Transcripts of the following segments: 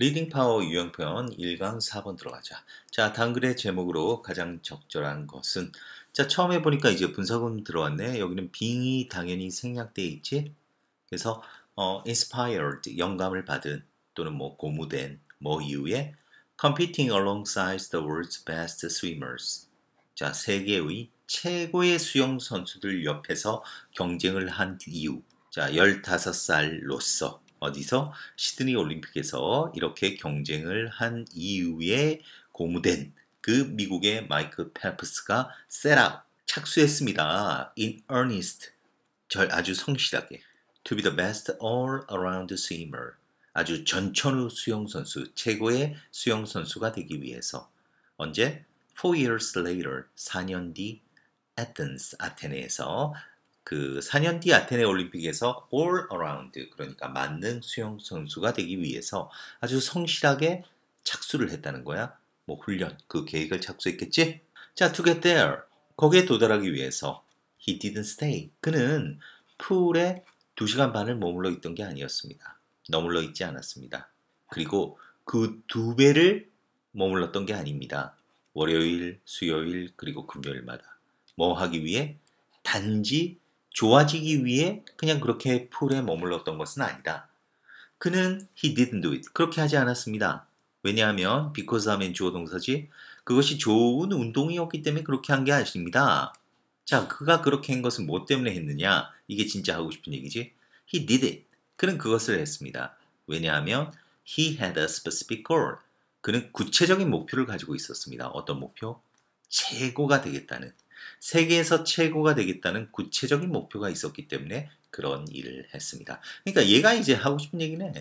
리딩 파워 유형편 1강 4번 들어가자. 자, 다 글의 제목으로 가장 적절한 것은 자, 처음 해보니까 이제 분석음 들어왔네. 여기는 빙이 당연히 생략돼 있지. 그래서 어, inspired, 영감을 받은 또는 뭐 고무된 뭐 이후에 competing alongside the world's best swimmers. 자, 세계의 최고의 수영 선수들 옆에서 경쟁을 한 이후 자, 15살로서 어디서 시드니 올림픽에서 이렇게 경쟁을 한 이후에 고무된 그 미국의 마이크 펠프스가 셋업 착수했습니다. In earnest 절 아주 성실하게 To be the best all-around swimmer 아주 전천후 수영선수 최고의 수영선수가 되기 위해서 언제? 4 years later 4년 뒤 Athens 아테네에서 그 4년 뒤 아테네 올림픽에서 올 l 라운드 그러니까 만능 수영 선수가 되기 위해서 아주 성실하게 착수를 했다는 거야. 뭐 훈련 그 계획을 착수했겠지? 자, to get there 거기에 도달하기 위해서 he didn't stay 그는 풀에 2시간 반을 머물러 있던 게 아니었습니다. 머물러 있지 않았습니다. 그리고 그 두 배를 머물렀던 게 아닙니다. 월요일, 수요일, 그리고 금요일마다 뭐 하기 위해 단지 좋아지기 위해 그냥 그렇게 풀에 머물렀던 것은 아니다. 그는 he didn't do it. 그렇게 하지 않았습니다. 왜냐하면 because 하면 주어 동사지 그것이 좋은 운동이었기 때문에 그렇게 한 게 아닙니다. 자, 그가 그렇게 한 것은 뭐 때문에 했느냐? 이게 진짜 하고 싶은 얘기지. He did it. 그는 그것을 했습니다. 왜냐하면 he had a specific goal. 그는 구체적인 목표를 가지고 있었습니다. 어떤 목표? 최고가 되겠다는. 세계에서 최고가 되겠다는 구체적인 목표가 있었기 때문에 그런 일을 했습니다. 그러니까 얘가 이제 하고 싶은 얘기네.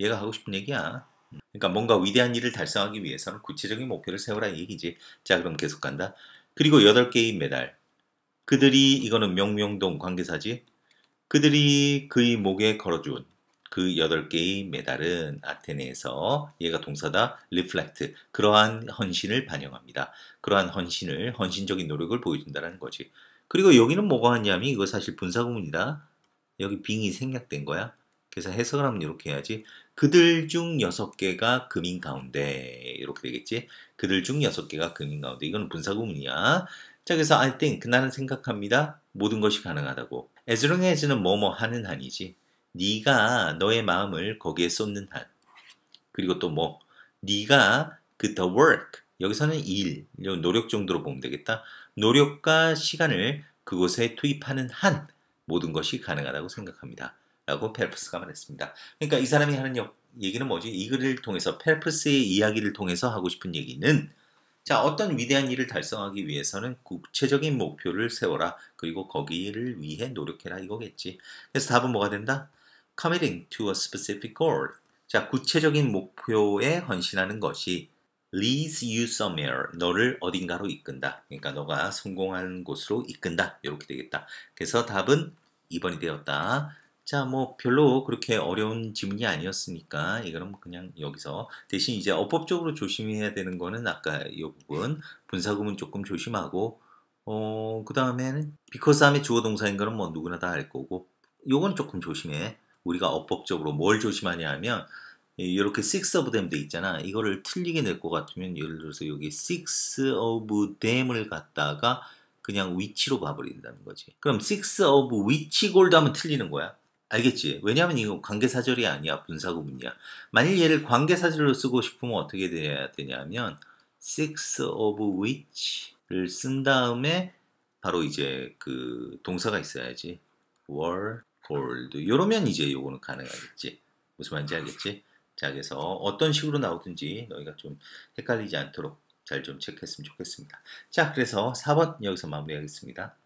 얘가 하고 싶은 얘기야. 음. 그러니까 뭔가 위대한 일을 달성하기 위해서는 구체적인 목표를 세우라 얘기지. 자, 그럼 계속 간다. 그리고 8개의 메달. 그들이 이거는 명명동 관계사지. 그들이 그의 목에 걸어준 그 여덟 개의 메달은 아테네에서 얘가 동사다 reflect 그러한 헌신을 반영합니다. 그러한 헌신을 헌신적인 노력을 보여준다는 거지. 그리고 여기는 뭐가 왔냐면 이거 사실 분사구문이다. 여기 빙이 생략된 거야. 그래서 해석을 하면 이렇게 해야지. 그들 중 여섯 개가 금인 가운데 이렇게 되겠지. 그들 중 여섯 개가 금인 가운데 이거는 분사구문이야. 자 그래서 I think 나는 생각합니다. 모든 것이 가능하다고. As long as는 뭐뭐 하는 한이지. 네가 너의 마음을 거기에 쏟는 한 그리고 또 뭐 네가 그 the work 여기서는 일 노력 정도로 보면 되겠다 노력과 시간을 그곳에 투입하는 한 모든 것이 가능하다고 생각합니다. 라고 펠프스가 말했습니다. 그러니까 이 사람이 하는 역, 얘기는 뭐지? 이 글을 통해서 펠프스의 이야기를 통해서 하고 싶은 얘기는 자 어떤 위대한 일을 달성하기 위해서는 구체적인 목표를 세워라 그리고 거기를 위해 노력해라 이거겠지. 그래서 답은 뭐가 된다? committing to a specific goal. 자, 구체적인 목표에 헌신하는 것이 leads you somewhere. 너를 어딘가로 이끈다. 그러니까 너가 성공한 곳으로 이끈다. 이렇게 되겠다. 그래서 답은 2번이 되었다. 자, 뭐 별로 그렇게 어려운 질문이 아니었으니까 이거는 뭐 그냥 여기서 대신 이제 어법적으로 조심해야 되는 거는 아까 이 부분 분사구문 조금 조심하고 어, 그 다음에는 because 다음에 주어 동사인 거는 뭐 누구나 다 알 거고 요건 조금 조심해. 우리가 어법적으로 뭘 조심하냐 하면 이렇게 six of them 돼 있잖아. 이거를 틀리게 낼 것 같으면 예를 들어서 여기 six of them을 갖다가 그냥 위치로 봐버린다는 거지. 그럼 six of which gold 하면 틀리는 거야. 알겠지? 왜냐하면 이거 관계사절이 아니야. 분사구문이야. 만일 얘를 관계사절로 쓰고 싶으면 어떻게 돼야 되냐면 six of which를 쓴 다음에 바로 이제 그 동사가 있어야지. were hold 요러면 이제 요거는 가능하겠지 무슨 말인지 알겠지? 자 그래서 어떤 식으로 나오든지 너희가 좀 헷갈리지 않도록 잘 좀 체크했으면 좋겠습니다 자 그래서 4번 여기서 마무리하겠습니다